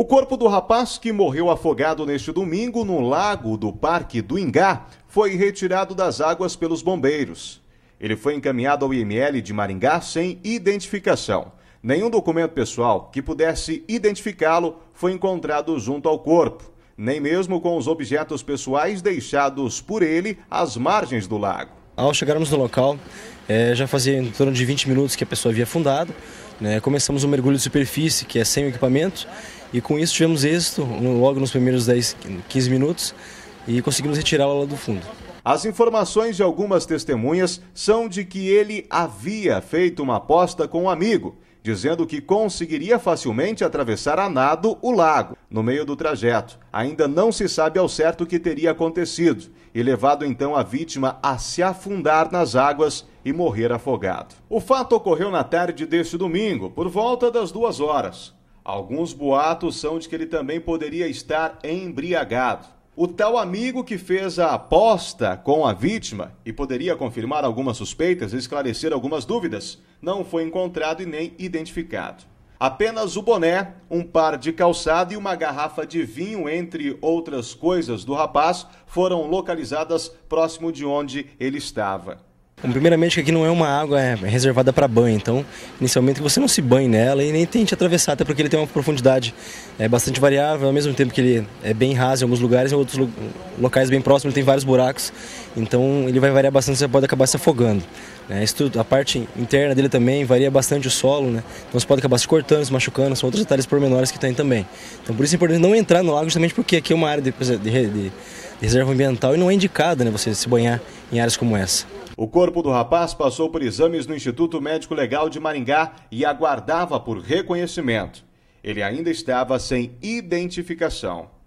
O corpo do rapaz que morreu afogado neste domingo no lago do Parque do Ingá foi retirado das águas pelos bombeiros. Ele foi encaminhado ao IML de Maringá sem identificação. Nenhum documento pessoal que pudesse identificá-lo foi encontrado junto ao corpo, nem mesmo com os objetos pessoais deixados por ele às margens do lago. Ao chegarmos no local, é, já fazia em torno de 20 minutos que a pessoa havia afundado. Né, começamos um mergulho de superfície, que é sem o equipamento, e com isso tivemos êxito logo nos primeiros 10, 15 minutos e conseguimos retirá-la lá do fundo. As informações de algumas testemunhas são de que ele havia feito uma aposta com um amigo, dizendo que conseguiria facilmente atravessar a nado o lago no meio do trajeto. Ainda não se sabe ao certo o que teria acontecido e levado então a vítima a se afundar nas águas e morrer afogado. O fato ocorreu na tarde deste domingo, por volta das duas horas. Alguns boatos são de que ele também poderia estar embriagado. O tal amigo que fez a aposta com a vítima e poderia confirmar algumas suspeitas e esclarecer algumas dúvidas não foi encontrado e nem identificado. Apenas o boné, um par de calçado e uma garrafa de vinho, entre outras coisas do rapaz, foram localizadas próximo de onde ele estava. Bom, primeiramente que aqui não é uma água é reservada para banho, então inicialmente você não se banhe nela e nem tente atravessar, até porque ele tem uma profundidade é, bastante variável, ao mesmo tempo que ele é bem raso em alguns lugares, em outros lo locais bem próximos ele tem vários buracos, então ele vai variar bastante, você pode acabar se afogando. Né? Tudo, a parte interna dele também varia bastante o solo, né? então você pode acabar se cortando, se machucando, são outros detalhes pormenores que tem também. Então por isso é importante não entrar no lago justamente porque aqui é uma área de, de, de, de reserva ambiental e não é indicado né, você se banhar em áreas como essa. O corpo do rapaz passou por exames no Instituto Médico Legal de Maringá e aguardava por reconhecimento. Ele ainda estava sem identificação.